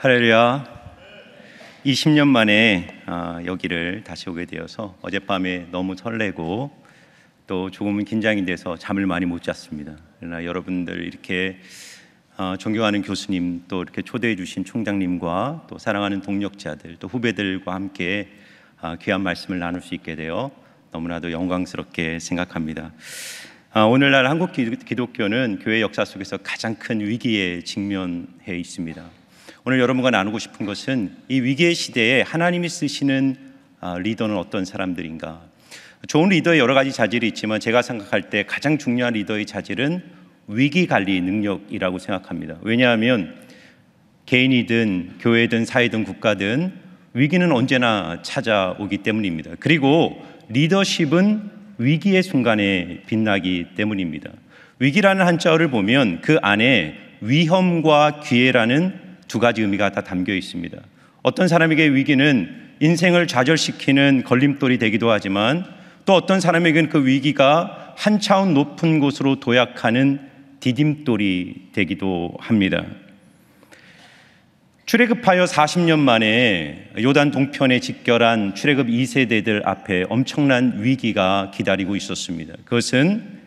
할렐루야. 20년 만에 어, 여기를 다시 오게 되어서 어젯밤에 너무 설레고 또 조금은 긴장이 돼서 잠을 많이 못 잤습니다. 그러나 여러분들 이렇게 어, 존경하는 교수님 또 이렇게 초대해 주신 총장님과 또 사랑하는 동력자들 또 후배들과 함께 어, 귀한 말씀을 나눌 수 있게 되어 너무나도 영광스럽게 생각합니다. 오늘날 한국 기독교는 교회 역사 속에서 가장 큰 위기에 직면해 있습니다. 오늘 여러분과 나누고 싶은 것은 이 위기의 시대에 하나님이 쓰시는 아, 리더는 어떤 사람들인가. 좋은 리더의 여러 가지 자질이 있지만 제가 생각할 때 가장 중요한 리더의 자질은 위기 관리 능력이라고 생각합니다. 왜냐하면 개인이든 교회든 사회든 국가든 위기는 언제나 찾아오기 때문입니다. 그리고 리더십은 위기의 순간에 빛나기 때문입니다. 위기라는 한자어를 보면 그 안에 위험과 기회라는 두 가지 의미가 다 담겨 있습니다. 어떤 사람에게 위기는 인생을 좌절시키는 걸림돌이 되기도 하지만 또 어떤 사람에게는 그 위기가 한 차원 높은 곳으로 도약하는 디딤돌이 되기도 합니다. 출애굽하여 40년 만에 요단 동편에 직결한 출애굽 2세대들 앞에 엄청난 위기가 기다리고 있었습니다. 그것은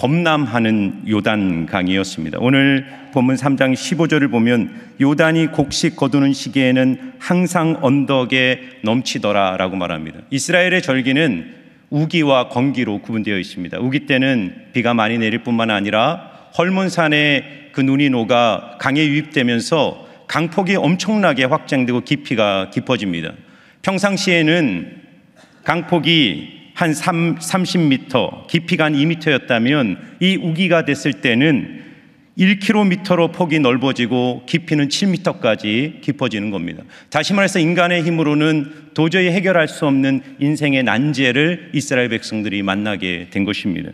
범람하는 요단강이었습니다. 오늘 본문 3장 15절을 보면 요단이 곡식 거두는 시기에는 항상 언덕에 넘치더라라고 말합니다. 이스라엘의 절기는 우기와 건기로 구분되어 있습니다. 우기 때는 비가 많이 내릴 뿐만 아니라 헐몬산에 그 눈이 녹아 강에 유입되면서 강폭이 엄청나게 확장되고 깊이가 깊어집니다. 평상시에는 강폭이 한 3, 30m, 깊이가 한 2m였다면 이 우기가 됐을 때는 1km로 폭이 넓어지고 깊이는 7m까지 깊어지는 겁니다. 다시 말해서 인간의 힘으로는 도저히 해결할 수 없는 인생의 난제를 이스라엘 백성들이 만나게 된 것입니다.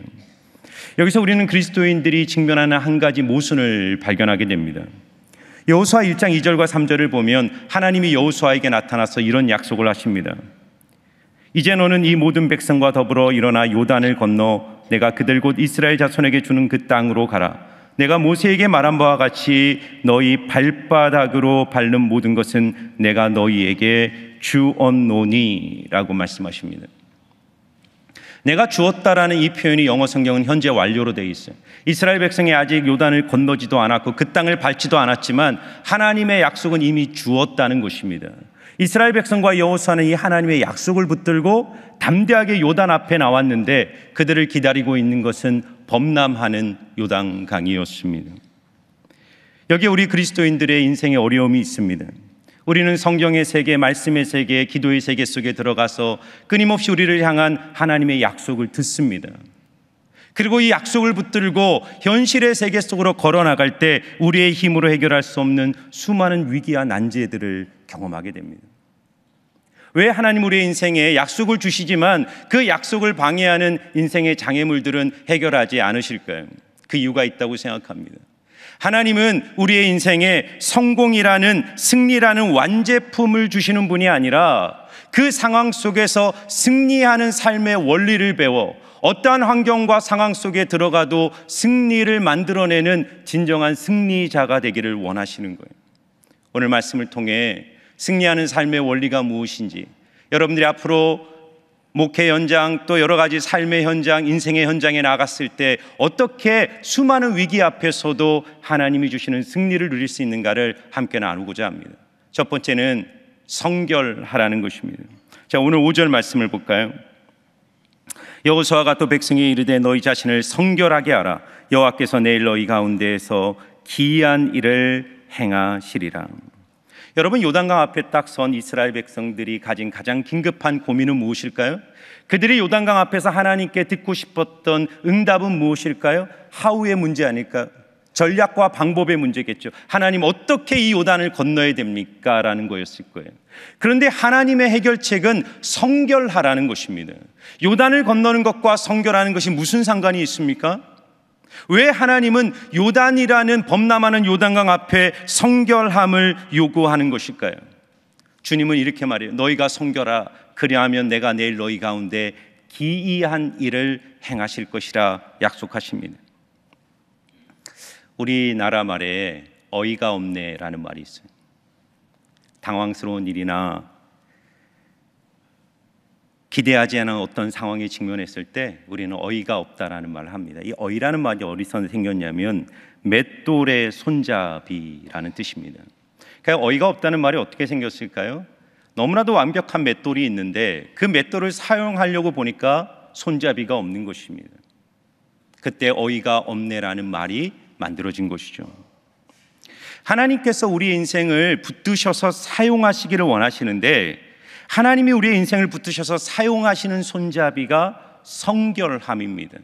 여기서 우리는 그리스도인들이 직면하는 한 가지 모순을 발견하게 됩니다. 여호수아 1장 2절과 3절을 보면 하나님이 여호수아에게 나타나서 이런 약속을 하십니다. 이제 너는 이 모든 백성과 더불어 일어나 요단을 건너 내가 그들 곧 이스라엘 자손에게 주는 그 땅으로 가라. 내가 모세에게 말한 바와 같이 너희 발바닥으로 밟는 모든 것은 내가 너희에게 주었노니라고 말씀하십니다. 내가 주었다라는 이 표현이 영어 성경은 현재 완료로 되어 있어요. 이스라엘 백성이 아직 요단을 건너지도 않았고 그 땅을 밟지도 않았지만 하나님의 약속은 이미 주었다는 것입니다. 이스라엘 백성과 여호수아는 이 하나님의 약속을 붙들고 담대하게 요단 앞에 나왔는데 그들을 기다리고 있는 것은 범람하는 요단강이었습니다. 여기 우리 그리스도인들의 인생에 어려움이 있습니다. 우리는 성경의 세계, 말씀의 세계, 기도의 세계 속에 들어가서 끊임없이 우리를 향한 하나님의 약속을 듣습니다. 그리고 이 약속을 붙들고 현실의 세계 속으로 걸어나갈 때 우리의 힘으로 해결할 수 없는 수많은 위기와 난제들을 경험하게 됩니다. 왜 하나님 우리의 인생에 약속을 주시지만 그 약속을 방해하는 인생의 장애물들은 해결하지 않으실까요? 그 이유가 있다고 생각합니다. 하나님은 우리의 인생에 성공이라는 승리라는 완제품을 주시는 분이 아니라 그 상황 속에서 승리하는 삶의 원리를 배워 어떠한 환경과 상황 속에 들어가도 승리를 만들어내는 진정한 승리자가 되기를 원하시는 거예요. 오늘 말씀을 통해 승리하는 삶의 원리가 무엇인지 여러분들이 앞으로 목회 현장 또 여러 가지 삶의 현장, 인생의 현장에 나갔을 때 어떻게 수많은 위기 앞에서도 하나님이 주시는 승리를 누릴 수 있는가를 함께 나누고자 합니다. 첫 번째는 성결하라는 것입니다. 자, 오늘 5절 말씀을 볼까요? 여호수아가 또 백성이 이르되 너희 자신을 성결하게 하라. 여호와께서 내일 너희 가운데에서 기이한 일을 행하시리라. 여러분 요단강 앞에 딱 선 이스라엘 백성들이 가진 가장 긴급한 고민은 무엇일까요? 그들이 요단강 앞에서 하나님께 듣고 싶었던 응답은 무엇일까요? 하우의 문제 아닐까요? 전략과 방법의 문제겠죠. 하나님 어떻게 이 요단을 건너야 됩니까? 라는 거였을 거예요. 그런데 하나님의 해결책은 성결하라는 것입니다. 요단을 건너는 것과 성결하는 것이 무슨 상관이 있습니까? 왜 하나님은 요단이라는 범람하는 요단강 앞에 성결함을 요구하는 것일까요? 주님은 이렇게 말해요. 너희가 성결하 그리하면 내가 내일 너희 가운데 기이한 일을 행하실 것이라 약속하십니다. 우리나라 말에 어이가 없네라는 말이 있어요. 당황스러운 일이나 기대하지 않은 어떤 상황에 직면했을 때 우리는 어이가 없다라는 말을 합니다. 이 어이라는 말이 어디서 생겼냐면 맷돌의 손잡이라는 뜻입니다. 그러니까 어이가 없다는 말이 어떻게 생겼을까요? 너무나도 완벽한 맷돌이 있는데 그 맷돌을 사용하려고 보니까 손잡이가 없는 것입니다. 그때 어이가 없네라는 말이 만들어진 것이죠. 하나님께서 우리 인생을 붙드셔서 사용하시기를 원하시는데 하나님이 우리의 인생을 붙드셔서 사용하시는 손잡이가 성결함입니다.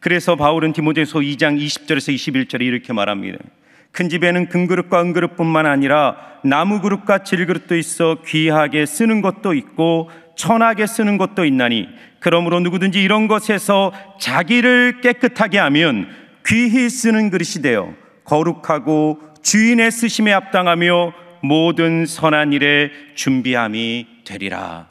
그래서 바울은 디모데서 2장 20절에서 21절에 이렇게 말합니다. 큰 집에는 금그릇과 은그릇뿐만 아니라 나무그릇과 질그릇도 있어 귀하게 쓰는 것도 있고 천하게 쓰는 것도 있나니 그러므로 누구든지 이런 것에서 자기를 깨끗하게 하면 귀히 쓰는 그릇이 되어 거룩하고 주인의 쓰심에 합당하며 모든 선한 일에 준비함이 되리라.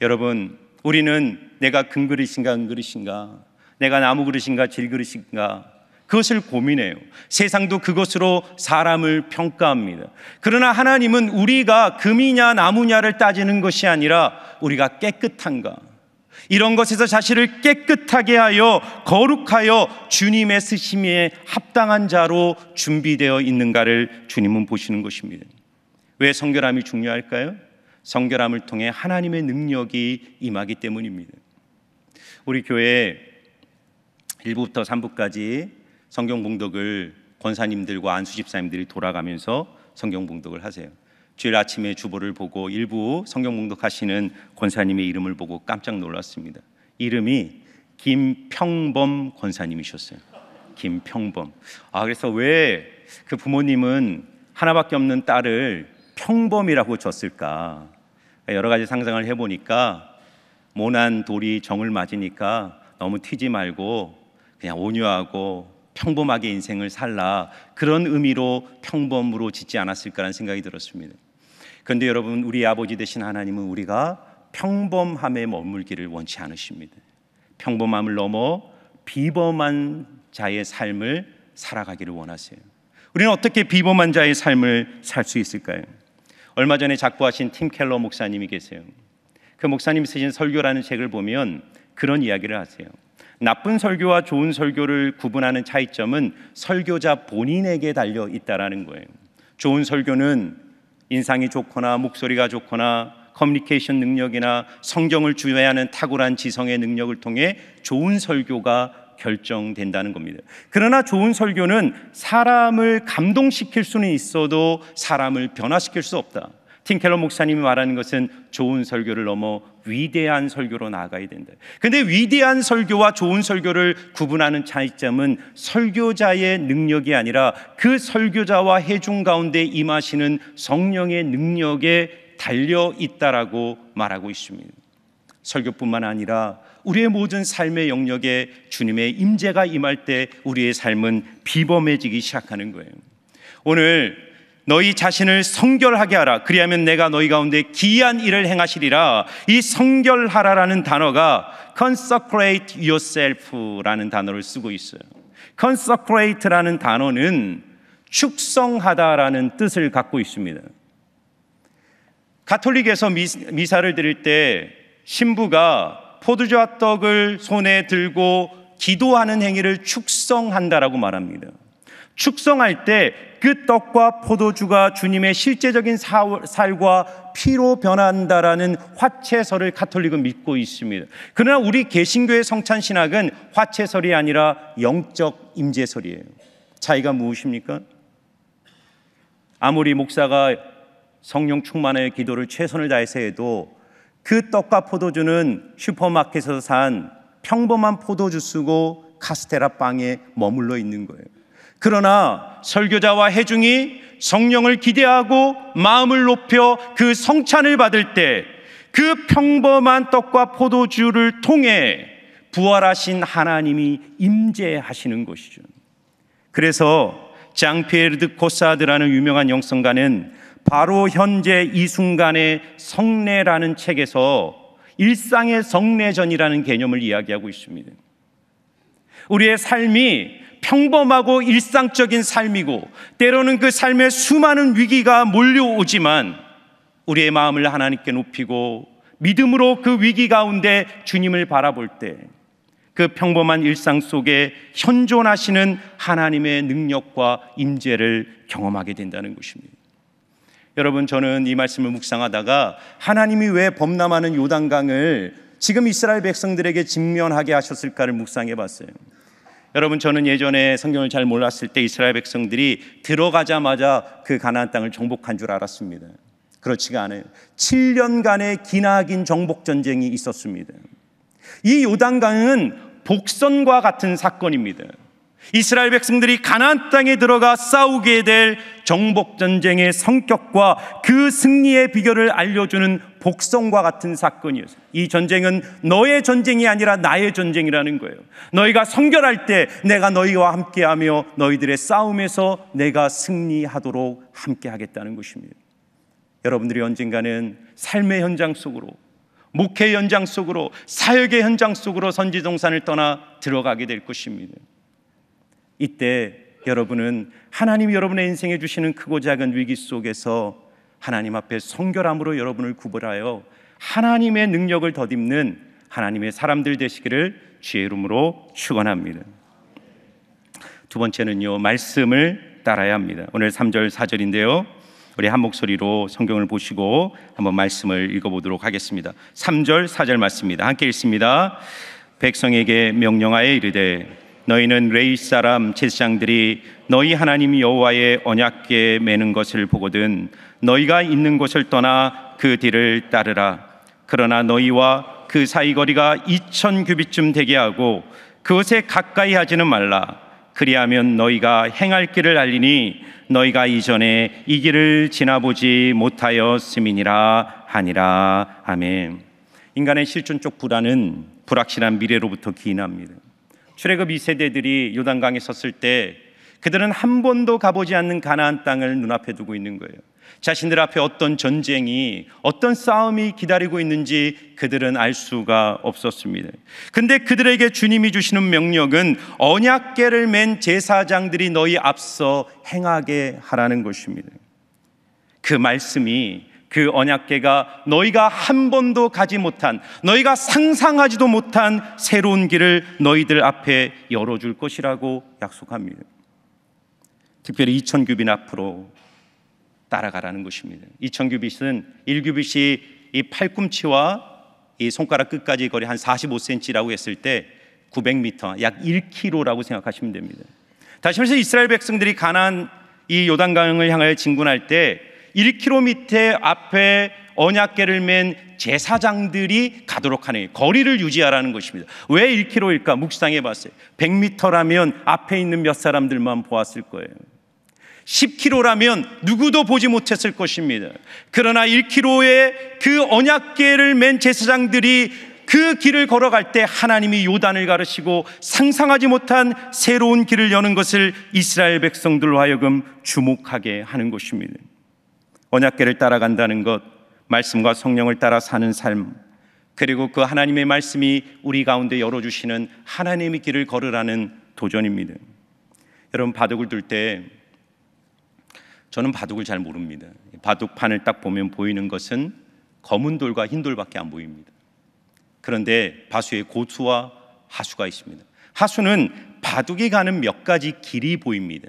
여러분, 우리는 내가 금 그릇인가 은 그릇인가, 내가 나무 그릇인가 질 그릇인가, 그것을 고민해요. 세상도 그것으로 사람을 평가합니다. 그러나 하나님은 우리가 금이냐 나무냐를 따지는 것이 아니라 우리가 깨끗한가, 이런 것에서 자신을 깨끗하게 하여 거룩하여 주님의 쓰심에 합당한 자로 준비되어 있는가를 주님은 보시는 것입니다. 왜 성결함이 중요할까요? 성결함을 통해 하나님의 능력이 임하기 때문입니다. 우리 교회 1부부터 3부까지 성경 봉독을 권사님들과 안수 집사님들이 돌아가면서 성경 봉독을 하세요. 주일 아침에 주보를 보고 일부 성경 봉독하시는 권사님의 이름을 보고 깜짝 놀랐습니다. 이름이 김평범 권사님이셨어요. 김평범. 아 그래서 왜 그 부모님은 하나밖에 없는 딸을 평범이라고 줬을까? 여러 가지 상상을 해보니까 모난 돌이 정을 맞으니까 너무 튀지 말고 그냥 온유하고 평범하게 인생을 살라 그런 의미로 평범으로 짓지 않았을까라는 생각이 들었습니다. 그런데 여러분 우리 아버지 되신 하나님은 우리가 평범함에 머물기를 원치 않으십니다. 평범함을 넘어 비범한 자의 삶을 살아가기를 원하세요. 우리는 어떻게 비범한 자의 삶을 살 수 있을까요? 얼마 전에 작고하신 팀 켈러 목사님이 계세요. 그 목사님 쓰신 설교라는 책을 보면 그런 이야기를 하세요. 나쁜 설교와 좋은 설교를 구분하는 차이점은 설교자 본인에게 달려 있다라는 거예요. 좋은 설교는 인상이 좋거나 목소리가 좋거나 커뮤니케이션 능력이나 성경을 주의하는 탁월한 지성의 능력을 통해 좋은 설교가 결정된다는 겁니다. 그러나 좋은 설교는 사람을 감동시킬 수는 있어도 사람을 변화시킬 수 없다. 팀켈러 목사님이 말하는 것은 좋은 설교를 넘어 위대한 설교로 나아가야 된다. 근데 위대한 설교와 좋은 설교를 구분하는 차이점은 설교자의 능력이 아니라 그 설교자와 해중 가운데 임하시는 성령의 능력에 달려 있다라고 말하고 있습니다. 설교뿐만 아니라 우리의 모든 삶의 영역에 주님의 임재가 임할 때 우리의 삶은 비범해지기 시작하는 거예요. 오늘 너희 자신을 성결하게 하라. 그리하면 내가 너희 가운데 기이한 일을 행하시리라. 이 성결하라라는 단어가 consecrate yourself라는 단어를 쓰고 있어요. consecrate라는 단어는 축성하다라는 뜻을 갖고 있습니다. 가톨릭에서 미, 사를 드릴 때 신부가 포도주와 떡을 손에 들고 기도하는 행위를 축성한다라고 말합니다. 축성할 때 그 떡과 포도주가 주님의 실제적인 살과 피로 변한다라는 화채설을 카톨릭은 믿고 있습니다. 그러나 우리 개신교의 성찬 신학은 화채설이 아니라 영적 임재설이에요. 차이가 무엇입니까? 아무리 목사가 성령 충만의 기도를 최선을 다해서 해도 그 떡과 포도주는 슈퍼마켓에서 산 평범한 포도주쓰고 카스테라 빵에 머물러 있는 거예요. 그러나 설교자와 해중이 성령을 기대하고 마음을 높여 그 성찬을 받을 때 그 평범한 떡과 포도주를 통해 부활하신 하나님이 임재하시는 것이죠. 그래서 장피에르드 코사드라는 유명한 영성가는 바로 현재 이 순간의 성례라는 책에서 일상의 성례전이라는 개념을 이야기하고 있습니다. 우리의 삶이 평범하고 일상적인 삶이고 때로는 그 삶에 수많은 위기가 몰려오지만 우리의 마음을 하나님께 높이고 믿음으로 그 위기 가운데 주님을 바라볼 때 그 평범한 일상 속에 현존하시는 하나님의 능력과 임재를 경험하게 된다는 것입니다. 여러분 저는 이 말씀을 묵상하다가 하나님이 왜 범람하는 요단강을 지금 이스라엘 백성들에게 직면하게 하셨을까를 묵상해 봤어요. 여러분 저는 예전에 성경을 잘 몰랐을 때 이스라엘 백성들이 들어가자마자 그 가나안 땅을 정복한 줄 알았습니다. 그렇지가 않아요. 7년간의 기나긴 정복 전쟁이 있었습니다. 이 요단강은 복선과 같은 사건입니다. 이스라엘 백성들이 가나안 땅에 들어가 싸우게 될 정복 전쟁의 성격과 그 승리의 비결을 알려주는 복성과 같은 사건이었어요. 이 전쟁은 너의 전쟁이 아니라 나의 전쟁이라는 거예요. 너희가 성결할 때 내가 너희와 함께하며 너희들의 싸움에서 내가 승리하도록 함께하겠다는 것입니다. 여러분들이 언젠가는 삶의 현장 속으로 목회 현장 속으로 사역의 현장 속으로 선지동산을 떠나 들어가게 될 것입니다. 이때 여러분은 하나님 이 여러분의 인생에 주시는 크고 작은 위기 속에서 하나님 앞에 성결함으로 여러분을 구별하여 하나님의 능력을 덧입는 하나님의 사람들 되시기를 주의 이름으로 축원합니다. 두 번째는요. 말씀을 따라야 합니다. 오늘 3절 4절인데요. 우리 한 목소리로 성경을 보시고 한번 말씀을 읽어 보도록 하겠습니다. 3절 4절 맞습니다. 함께 읽습니다. 백성에게 명령하여 이르되 너희는 레이 사람 제사장들이 너희 하나님 여호와의 언약궤 매는 것을 보거든 너희가 있는 곳을 떠나 그 뒤를 따르라 그러나 너희와 그 사이 거리가 이천 규빗쯤 되게 하고 그것에 가까이 하지는 말라 그리하면 너희가 행할 길을 알리니 너희가 이전에 이 길을 지나보지 못하였음이니라 하니라 아멘 인간의 실존적 불안은 불확실한 미래로부터 기인합니다 출애굽 2세대들이 요단강에 섰을 때 그들은 한 번도 가보지 않는 가나안 땅을 눈앞에 두고 있는 거예요. 자신들 앞에 어떤 전쟁이 어떤 싸움이 기다리고 있는지 그들은 알 수가 없었습니다. 근데 그들에게 주님이 주시는 명령은 언약계를 맨 제사장들이 너희 앞서 행하게 하라는 것입니다. 그 말씀이 그 언약계가 너희가 한 번도 가지 못한 너희가 상상하지도 못한 새로운 길을 너희들 앞에 열어줄 것이라고 약속합니다. 특별히 2000규빗 앞으로 따라가라는 것입니다. 2000규빗은 1규빗이 이 팔꿈치와 이 손가락 끝까지 거리 한 45cm라고 했을 때 900m, 약 1km라고 생각하시면 됩니다. 다시 말해서 이스라엘 백성들이 가난 이 요단강을 향하여 진군할 때 1km 앞에 언약계를 맨 제사장들이 가도록 하는 거리를 유지하라는 것입니다. 왜 1km일까? 묵상해 봤어요. 100m라면 앞에 있는 몇 사람들만 보았을 거예요. 10km라면 누구도 보지 못했을 것입니다. 그러나 1 k m 에그 언약계를 맨 제사장들이 그 길을 걸어갈 때 하나님이 요단을 가르시고 상상하지 못한 새로운 길을 여는 것을 이스라엘 백성들로 하여금 주목하게 하는 것입니다. 언약계를 따라간다는 것, 말씀과 성령을 따라 사는 삶, 그리고 그 하나님의 말씀이 우리 가운데 열어주시는 하나님의 길을 걸으라는 도전입니다. 여러분 바둑을 둘 때 저는 바둑을 잘 모릅니다. 바둑판을 딱 보면 보이는 것은 검은 돌과 흰 돌밖에 안 보입니다. 그런데 바수의 고수와 하수가 있습니다. 하수는 바둑이 가는 몇 가지 길이 보입니다.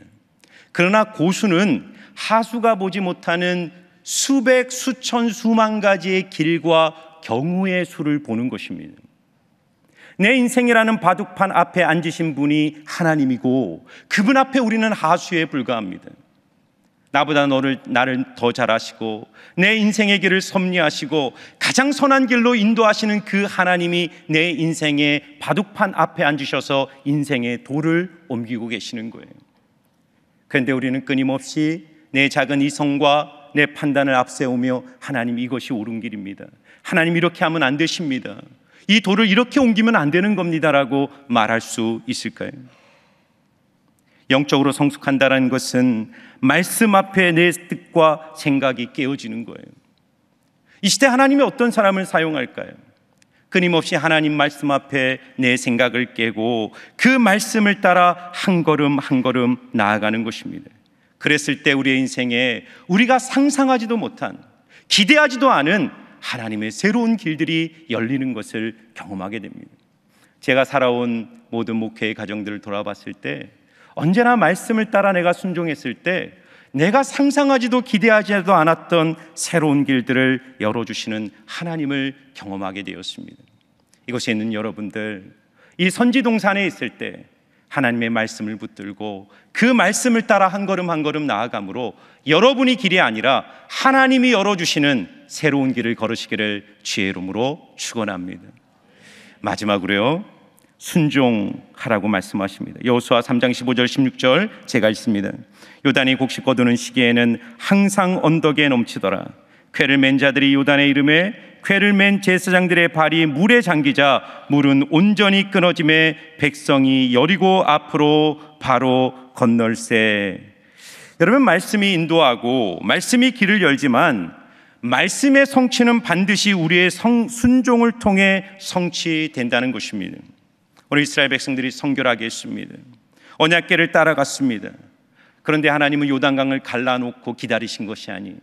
그러나 고수는 하수가 보지 못하는 수백, 수천, 수만 가지의 길과 경우의 수를 보는 것입니다. 내 인생이라는 바둑판 앞에 앉으신 분이 하나님이고 그분 앞에 우리는 하수에 불과합니다. 나보다 너를 나를 더 잘 아시고 내 인생의 길을 섭리하시고 가장 선한 길로 인도하시는 그 하나님이 내 인생의 바둑판 앞에 앉으셔서 인생의 도를 옮기고 계시는 거예요. 그런데 우리는 끊임없이 내 작은 이성과 내 판단을 앞세우며 하나님 이것이 옳은 길입니다. 하나님 이렇게 하면 안 되십니다. 이 돌을 이렇게 옮기면 안 되는 겁니다라고 말할 수 있을까요? 영적으로 성숙한다라는 것은 말씀 앞에 내 뜻과 생각이 깨어지는 거예요. 이 시대 하나님이 어떤 사람을 사용할까요? 끊임없이 하나님 말씀 앞에 내 생각을 깨고 그 말씀을 따라 한 걸음 한 걸음 나아가는 것입니다. 그랬을 때 우리의 인생에 우리가 상상하지도 못한 기대하지도 않은 하나님의 새로운 길들이 열리는 것을 경험하게 됩니다. 제가 살아온 모든 목회의 가정들을 돌아봤을 때 언제나 말씀을 따라 내가 순종했을 때 내가 상상하지도 기대하지도 않았던 새로운 길들을 열어주시는 하나님을 경험하게 되었습니다. 이곳에 있는 여러분들, 이 선지동산에 있을 때 하나님의 말씀을 붙들고 그 말씀을 따라 한 걸음 한 걸음 나아가므로 여러분이 길이 아니라 하나님이 열어주시는 새로운 길을 걸으시기를 지혜로움으로 축원합니다. 마지막으로요. 순종하라고 말씀하십니다. 여호수아 3장 15절 16절 제가 읽습니다. 요단이 곡식 거두는 시기에는 항상 언덕에 넘치더라. 쾌를 맨 자들이 요단의 이름에 쾌를 맨 제사장들의 발이 물에 잠기자 물은 온전히 끊어짐에 백성이 여리고 앞으로 바로 건널세. 여러분 말씀이 인도하고 말씀이 길을 열지만 말씀의 성취는 반드시 우리의 성, 순종을 통해 성취된다는 것입니다. 오늘 이스라엘 백성들이 성결하게 했습니다. 언약계를 따라갔습니다. 그런데 하나님은 요단강을 갈라놓고 기다리신 것이 아니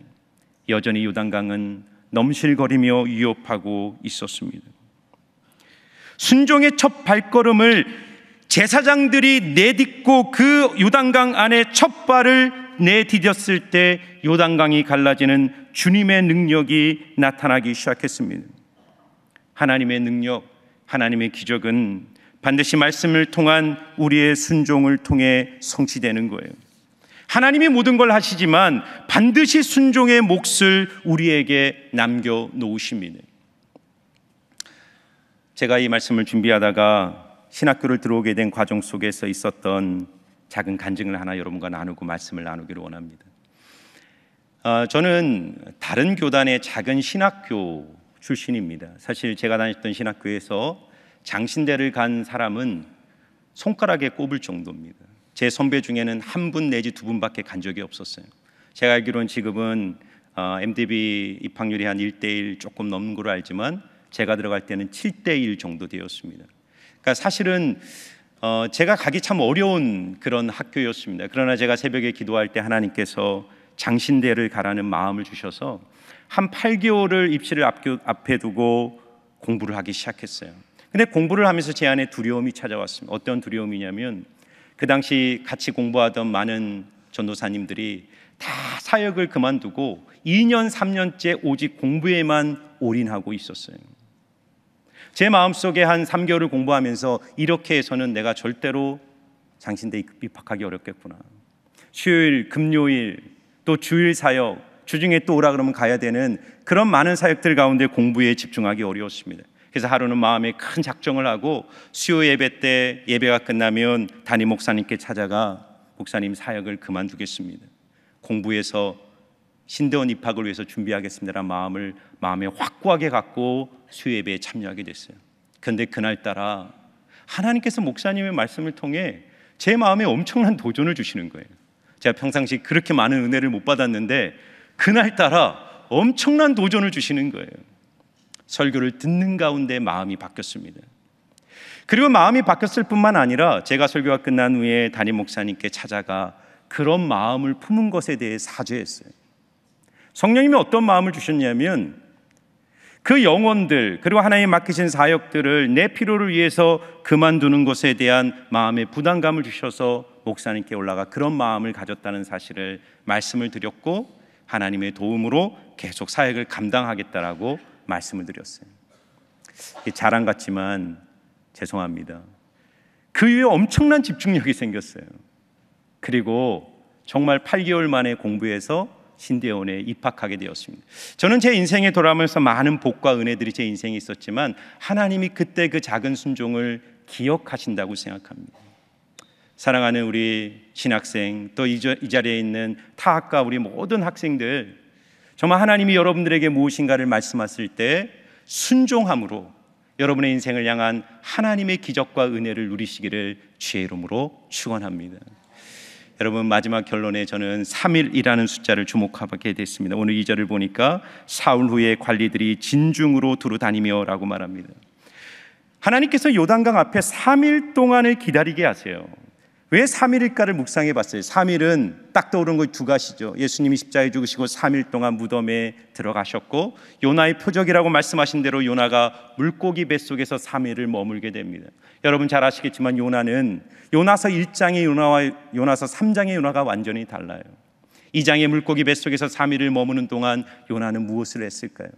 여전히 요단강은 넘실거리며 위협하고 있었습니다. 순종의 첫 발걸음을 제사장들이 내딛고 그 요단강 안에 첫 발을 내디뎠을 때 요단강이 갈라지는 주님의 능력이 나타나기 시작했습니다. 하나님의 능력, 하나님의 기적은 반드시 말씀을 통한 우리의 순종을 통해 성취되는 거예요. 하나님이 모든 걸 하시지만 반드시 순종의 몫을 우리에게 남겨 놓으십니다. 제가 이 말씀을 준비하다가 신학교를 들어오게 된 과정 속에서 있었던 작은 간증을 하나 여러분과 나누고 말씀을 나누기를 원합니다. 어, 저는 다른 교단의 작은 신학교 출신입니다. 사실 제가 다녔던 신학교에서 장신대를 간 사람은 손가락에 꼽을 정도입니다. 제 선배 중에는 한 분 내지 두 분밖에 간 적이 없었어요. 제가 알기로는 지금은 어, MDB 입학률이 한 1대1 조금 넘는 걸로 알지만 제가 들어갈 때는 7대1 정도 되었습니다. 그러니까 사실은 어, 제가 가기 참 어려운 그런 학교였습니다. 그러나 제가 새벽에 기도할 때 하나님께서 장신대를 가라는 마음을 주셔서 한 8개월을 입시를 앞교, 앞에 두고 공부를 하기 시작했어요. 근데 공부를 하면서 제 안에 두려움이 찾아왔습니다. 어떤 두려움이냐면 그 당시 같이 공부하던 많은 전도사님들이 다 사역을 그만두고 2년, 3년째 오직 공부에만 올인하고 있었어요. 제 마음속에 한 3개월을 공부하면서 이렇게 해서는 내가 절대로 장신대 입학하기 어렵겠구나. 수요일, 금요일, 또 주일 사역, 주중에 또 오라 그러면 가야 되는 그런 많은 사역들 가운데 공부에 집중하기 어려웠습니다. 그래서 하루는 마음에 큰 작정을 하고 수요 예배 때 예배가 끝나면 담임 목사님께 찾아가 목사님 사역을 그만두겠습니다. 공부해서 신대원 입학을 위해서 준비하겠습니다라 마음을 마음에 확고하게 갖고 수요 예배에 참여하게 됐어요. 그런데 그날 따라 하나님께서 목사님의 말씀을 통해 제 마음에 엄청난 도전을 주시는 거예요. 제가 평상시 그렇게 많은 은혜를 못 받았는데 그날 따라 엄청난 도전을 주시는 거예요. 설교를 듣는 가운데 마음이 바뀌었습니다. 그리고 마음이 바뀌었을 뿐만 아니라 제가 설교가 끝난 후에 담임 목사님께 찾아가 그런 마음을 품은 것에 대해 사죄했어요. 성령님이 어떤 마음을 주셨냐면 그 영혼들 그리고 하나님 맡기신 사역들을 내 필요를 위해서 그만두는 것에 대한 마음의 부담감을 주셔서 목사님께 올라가 그런 마음을 가졌다는 사실을 말씀을 드렸고 하나님의 도움으로 계속 사역을 감당하겠다라고 말씀을 드렸어요. 자랑 같지만 죄송합니다. 그 이후에 엄청난 집중력이 생겼어요. 그리고 정말 8개월 만에 공부해서 신대원에 입학하게 되었습니다. 저는 제 인생에 돌아오면서 많은 복과 은혜들이 제 인생에 있었지만 하나님이 그때 그 작은 순종을 기억하신다고 생각합니다. 사랑하는 우리 신학생 또 이 자리에 있는 타학과 우리 모든 학생들 정말 하나님이 여러분들에게 무엇인가를 말씀하실 때 순종함으로 여러분의 인생을 향한 하나님의 기적과 은혜를 누리시기를 주의 이름으로 축원합니다. 여러분 마지막 결론에 저는 3일이라는 숫자를 주목하게 됐습니다. 오늘 이절을 보니까 사울 후에 관리들이 진중으로 두루 다니며라고 말합니다. 하나님께서 요단강 앞에 3일 동안을 기다리게 하세요. 왜 3일일까를 묵상해 봤어요. 3일은 딱 떠오르는 거두 가지죠. 예수님이 십자에 죽으시고 3일 동안 무덤에 들어가셨고 요나의 표적이라고 말씀하신 대로 요나가 물고기 뱃속에서 3일을 머물게 됩니다. 여러분 잘 아시겠지만 요나는 요나서 1장의 요나와 요나서 3장의 요나가 완전히 달라요. 2장의 물고기 뱃속에서 3일을 머무는 동안 요나는 무엇을 했을까요?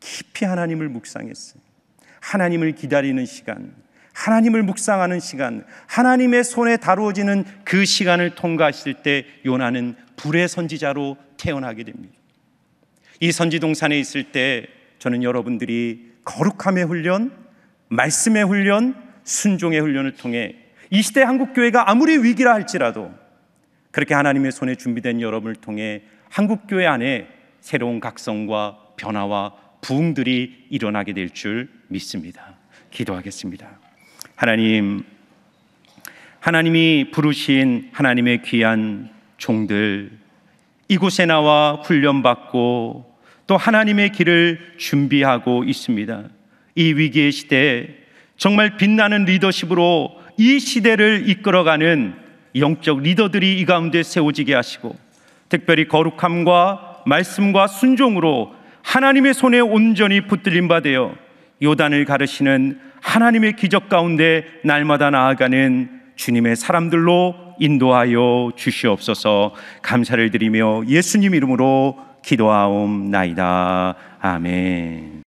깊이 하나님을 묵상했어요. 하나님을 기다리는 시간, 하나님을 묵상하는 시간, 하나님의 손에 다루어지는 그 시간을 통과하실 때 요나는 불의 선지자로 태어나게 됩니다. 이 선지동산에 있을 때 저는 여러분들이 거룩함의 훈련, 말씀의 훈련, 순종의 훈련을 통해 이 시대 한국교회가 아무리 위기라 할지라도 그렇게 하나님의 손에 준비된 여러분을 통해 한국교회 안에 새로운 각성과 변화와 부흥들이 일어나게 될 줄 믿습니다. 기도하겠습니다. 하나님, 하나님이 부르신 하나님의 귀한 종들, 이곳에 나와 훈련받고 또 하나님의 길을 준비하고 있습니다. 이 위기의 시대에 정말 빛나는 리더십으로 이 시대를 이끌어가는 영적 리더들이 이 가운데 세워지게 하시고 특별히 거룩함과 말씀과 순종으로 하나님의 손에 온전히 붙들림 받되어 요단을 가르시는 하나님의 기적 가운데 날마다 나아가는 주님의 사람들로 인도하여 주시옵소서 감사를 드리며 예수님 이름으로 기도하옵나이다. 아멘.